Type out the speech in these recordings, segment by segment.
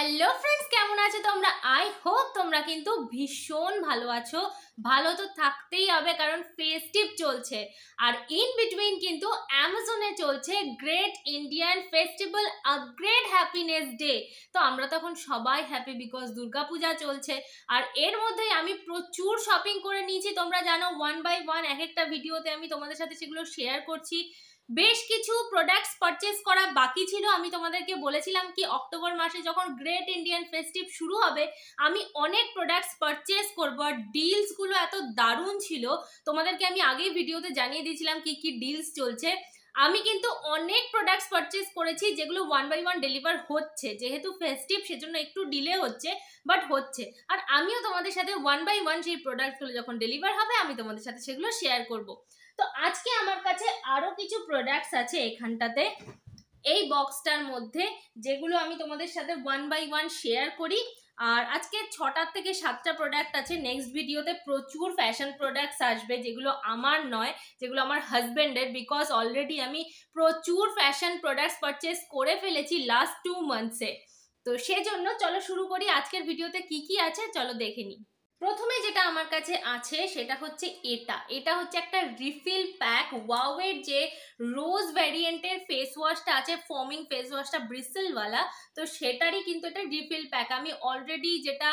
hello friends কেমন আছো তোমরা আই হোপ তোমরা কিন্তু ভীষণ ভালো আছো ভালো তো থাকতেই হবে কারণ ফেস্টিভ চলছে আর ইন বিটুইন কিন্তু অ্যামাজনে চলছে great Indian festival great happiness day তো আমরা তখন সবাই হ্যাপি বিকজ দুর্গাপূজা চলছে আর এর মধ্যেই আমি প্রচুর শপিং করে নিয়েছি তোমরা জানো ওয়ান বাই ওয়ান এক একটা ভিডিওতে আমি তোমাদের সাথে সেগুলো শেয়ার করছি বেশ কিছু প্রোডাক্টস পারচেস করা বাকি ছিল আমি তোমাদেরকে বলেছিলাম কি অক্টোবর মাসে যখন গ্রেট ইন্ডিয়ান ফেস্টিভ শুরু হবে আমি অনেক প্রোডাক্টস পারচেস করবো আর ডিলসগুলো এত দারুণ ছিল তোমাদেরকে আমি আগেই ভিডিওতে জানিয়ে দিয়েছিলাম কি কি ডিলস চলছে আমি কিন্তু অনেক প্রোডাক্টস পারচেস করেছি যেগুলো ওয়ান বাই ওয়ান ডেলিভার হচ্ছে যেহেতু ফেস্টিভ সেজন্য একটু ডিলে হচ্ছে বাট হচ্ছে আর আমিও তোমাদের সাথে ওয়ান বাই ওয়ান সেই প্রোডাক্টগুলো যখন ডেলিভার হবে আমি তোমাদের সাথে সেগুলো শেয়ার করব তো আজকে আমার কাছে আরও কিছু প্রোডাক্টস আছে এখানটাতে এই বক্সটার মধ্যে যেগুলো আমি তোমাদের সাথে ওয়ান বাই ওয়ান শেয়ার করি আর আজকে ছটার থেকে সাতটা প্রোডাক্ট আছে নেক্সট ভিডিওতে প্রচুর ফ্যাশন প্রোডাক্টস আসবে যেগুলো আমার নয় যেগুলো আমার হাজব্যান্ডের বিকজ অলরেডি আমি প্রচুর ফ্যাশন প্রোডাক্টস পারচেস করে ফেলেছি লাস্ট টু মান্থসে তো সেজন্য চলো শুরু করি আজকের ভিডিওতে কি কি আছে চলো দেখে নিই প্রথমে যেটা আমার কাছে আছে সেটা হচ্ছে এটা এটা হচ্ছে একটা রিফিল প্যাক ওয়াওয়ের যে রোজ ভ্যারিয়েন্টের ফেস ওয়াশটা আছে ফর্মিং ফেস ওয়াশটা ব্রিসেলওয়ালা তো সেটারই কিন্তু এটা রিফিল প্যাক আমি অলরেডি যেটা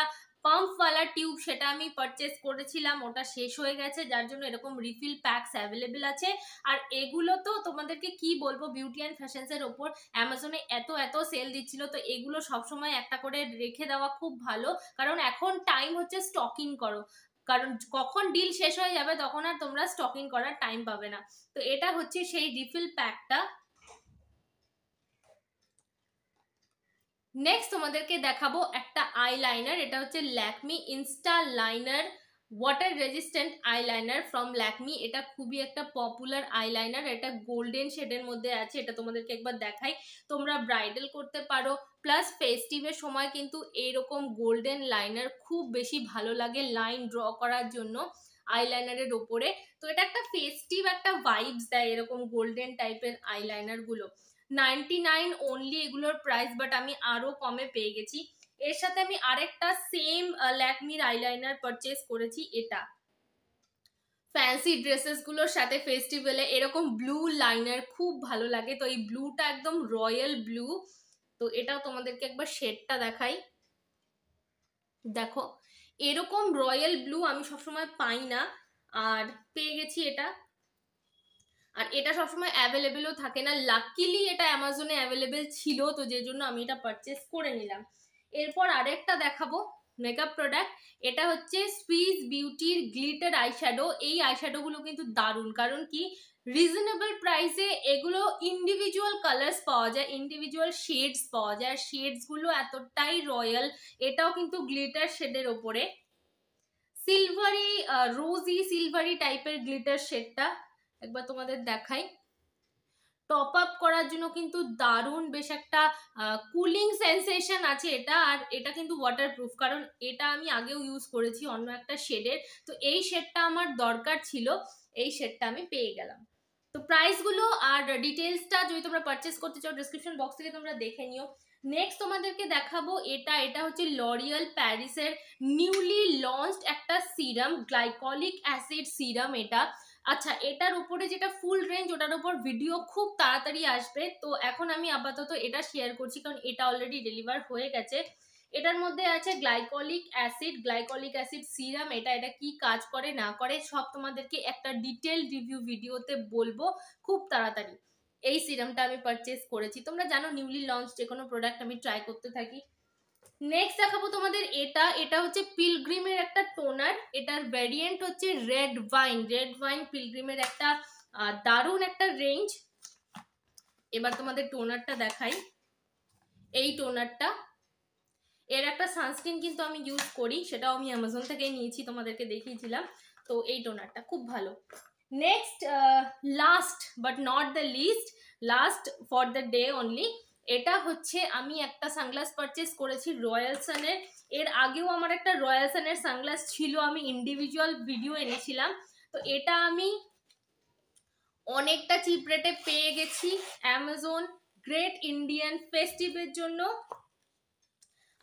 পাম্পওয়ালা টিউব সেটা আমি পারচেস করেছিলাম ওটা শেষ হয়ে গেছে যার জন্য এরকম রিফিল প্যাকস অ্যাভেলেবেল আছে আর এগুলো তো তোমাদেরকে কি বলবো বিউটি অ্যান্ড ফ্যাশনসের ওপর অ্যামাজনে এত এত সেল দিচ্ছিল তো এগুলো সবসময় একটা করে রেখে দেওয়া খুব ভালো কারণ এখন টাইম হচ্ছে স্টকিং করো কারণ কখন ডিল শেষ হয়ে যাবে তখন আর তোমরা স্টকিং করার টাইম পাবে না তো এটা হচ্ছে সেই রিফিল প্যাকটা নেক্সট তোমাদেরকে দেখাবো একটা আইলাইনার এটা হচ্ছে Lakme insta liner water resistant eyeliner from Lakme এটা খুবই একটা পপুলার আইলাইনার এটা গোল্ডেন শেডের মধ্যে আছে এটা তোমাদেরকে একবার দেখাই তোমরা ব্রাইডাল করতে পারো প্লাস ফেস্টিভের সময় কিন্তু এইরকম গোল্ডেন লাইনার খুব বেশি ভালো লাগে লাইন ড্র করার জন্য আইলাইনারের ওপরে তো এটা একটা ফেস্টিভ একটা ভাইবস দেয় এরকম গোল্ডেন টাইপের আইলাইনারগুলো নাইনটি নাইন অনলি এগুলোর প্রাইস বাট আমি আরও কমে পেয়ে গেছি এর সাথে আমি আরেকটা সেম ল্যাকমির আইলাইনার পারচেস করেছি এটা ফ্যান্সি ড্রেসেসগুলোর সাথে ফেস্টিভ্যালে এরকম ব্লু লাইনার খুব ভালো লাগে তো এই ব্লুটা একদম রয়্যাল ব্লু তো এটাও তোমাদেরকে একবার শেডটা দেখাই দেখো এরকম রয়্যাল ব্লু আমি সবসময় পাই না আর পেয়ে গেছি এটা আর এটা সবসময় অ্যাভেলেবেলও থাকে না লাকিলি এটা অ্যামাজনে অ্যাভেলেবেল ছিল তো যে জন্য আমি এটা পারচেস করে নিলাম এরপর আরেকটা দেখাবো মেকআপ প্রোডাক্ট এটা হচ্ছে সুইস বিউটির গ্লিটার আইশ্যাডো এই আইশ্যাডোগুলো কিন্তু দারুণ কারণ কি রিজনেবল প্রাইসে এগুলো ইন্ডিভিজুয়াল কালার্স পাওয়া যায় ইন্ডিভিজুয়াল শেডস পাওয়া যায় শেডসগুলো এতটাই রয়্যাল এটাও কিন্তু গ্লিটার শেডের ওপরে সিলভারি রোজি সিলভারি টাইপের গ্লিটার শেডটা একবার তোমাদের দেখাই টপ আপ করার জন্য কিন্তু দারুণ বেশ একটা কুলিং সেন্সেশন আছে এটা আর এটা কিন্তু ওয়াটারপ্রুফ কারণ এটা আমি আগেও ইউজ করেছি অন্য একটা শেডের তো এই শেডটা আমার দরকার ছিল এই শেডটা আমি পেয়ে গেলাম তো প্রাইসগুলো আর ডিটেলসটা যদি তোমরা পারচেস করতে চাও ডিসক্রিপশন বক্স থেকে তোমরা দেখে নিও নেক্সট তোমাদেরকে দেখাবো এটা এটা হচ্ছে লরিয়াল প্যারিসের নিউলি লঞ্চড একটা সিরাম গ্লাইকলিক অ্যাসিড সিরাম এটা আচ্ছা এটার উপরে যেটা ফুল রেঞ্জ ওটার উপর ভিডিও খুব তাড়াতাড়ি আসবে তো এখন আমি আপাতত এটা শেয়ার করছি কারণ এটা অলরেডি ডেলিভার হয়ে গেছে এটার মধ্যে আছে glycolic acid glycolic acid serum এটা এটা কি কাজ করে না করে সব তোমাদেরকে একটা ডিটেল রিভিউ ভিডিওতে বলবো খুব তাড়াতাড়ি এই সিরামটা আমি পারচেস করেছি তোমরা জানো নিউলি লঞ্চ যে কোনো প্রোডাক্ট আমি ট্রাই করতে থাকি নেক্সট দেখাবো তোমাদের এটা এটা হচ্ছে পিলগ্রিমের একটা টোনার এটার ভ্যারিয়েন্ট হচ্ছে রেড ওয়াইন রেড ওয়াইন পিলগ্রিমের একটা দারুণ একটা রেঞ্জ এবার তোমাদের টোনারটা দেখাই এই টোনারটা এর একটা সানস্ক্রিন কিন্তু আমি ইউজ করি সেটাও আমি অ্যামাজন থেকেই নিয়েছি তোমাদেরকে দেখিয়েছিলাম তো এই টোনারটা খুব ভালো next last but not the list last for the day only এটা হচ্ছে আমি একটা সানগ্লাস পারচেস করেছি রয়্যাল সানের এর আগেও আমার একটা রয়্যাল সানের সানগ্লাস ছিল আমি ইন্ডিভিজুয়াল ভিডিও এনেছিলাম তো এটা আমি অনেকটা চিপ রেটে পেয়ে গেছি অ্যামাজন গ্রেট ইন্ডিয়ান ফেস্টিভের জন্য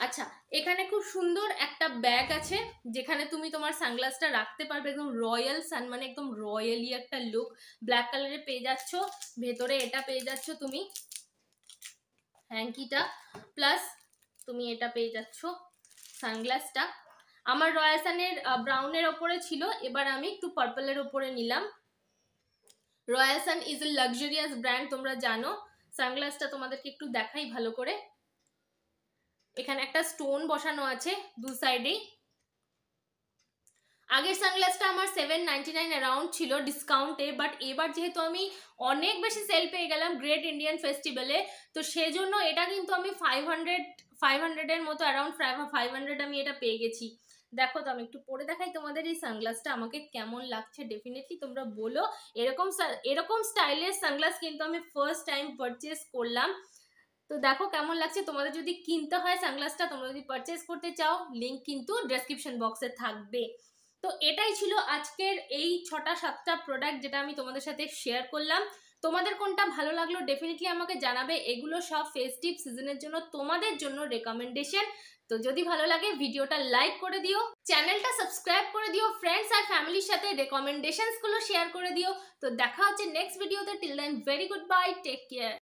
আচ্ছা এখানে খুব সুন্দর একটা ব্যাগ আছে যেখানে তুমি তোমার সানগ্লাসটা রাখতে পারবে একদম রয়্যাল সান মানে একদম রয়্যালি একটা লুক ব্ল্যাক কালারে পেয়ে যাচ্ছ ভেতরে এটা পেয়ে যাচ্ছ তুমি হ্যাঙ্কিটা প্লাস তুমি এটা পেয়ে যাচ্ছ সানগ্লাসটা আমার রয়াসানের ব্রাউনের ওপরে ছিল এবার আমি একটু পার্পলের ওপরে নিলাম রয়াসান ইজ এ লাক্সারিয়াস ব্র্যান্ড তোমরা জানো সানগ্লাসটা তোমাদেরকে একটু দেখাই ভালো করে এখানে একটা স্টোন বসানো আছে দু সাইডেই আগের সানগ্লাসটা আমার সেভেন নাইনটি নাইন অ্যারাউন্ড ছিল ডিসকাউন্টে বাট এবার যেহেতু আমি অনেক বেশি সেল পেয়ে গেলাম গ্রেট ইন্ডিয়ান ফেস্টিভ্যালে তো সেজন্য এটা কিন্তু আমি ফাইভ হান্ড্রেড ফাইভ হান্ড্রেডের মতো অ্যারাউন্ড ফাইভ হান্ড্রেড আমি এটা পেয়ে গেছি দেখো তো আমি একটু পরে দেখাই তোমাদের এই সানগ্লাসটা আমাকে কেমন লাগছে ডেফিনেটলি তোমরা বলো এরকম এরকম স্টাইলের সানগ্লাস কিন্তু আমি ফার্স্ট টাইম পারচেস করলাম তো দেখো কেমন লাগছে তোমাদের যদি কিনতে হয় সানগ্লাসটা তোমরা যদি পারচেস করতে চাও লিঙ্ক কিন্তু ডেসক্রিপশন বক্সে থাকবে তো এটাই ছিল আজকের এই ছটা সাতটা প্রোডাক্ট যেটা আমি তোমাদের সাথে শেয়ার করলাম তোমাদের কোনটা ভালো লাগলো ডেফিনেটলি আমাকে জানাবে এগুলো সব ফেস্টিভ সিজনের জন্য তোমাদের জন্য রেকমেন্ডেশন তো যদি ভালো লাগে ভিডিওটা লাইক করে দিও চ্যানেলটা সাবস্ক্রাইব করে দিও ফ্রেন্ডস আর ফ্যামিলির সাথে রেকমেন্ডেশনসগুলো শেয়ার করে দিও তো দেখা হচ্ছে নেক্সট ভিডিওতে till then very good bye take care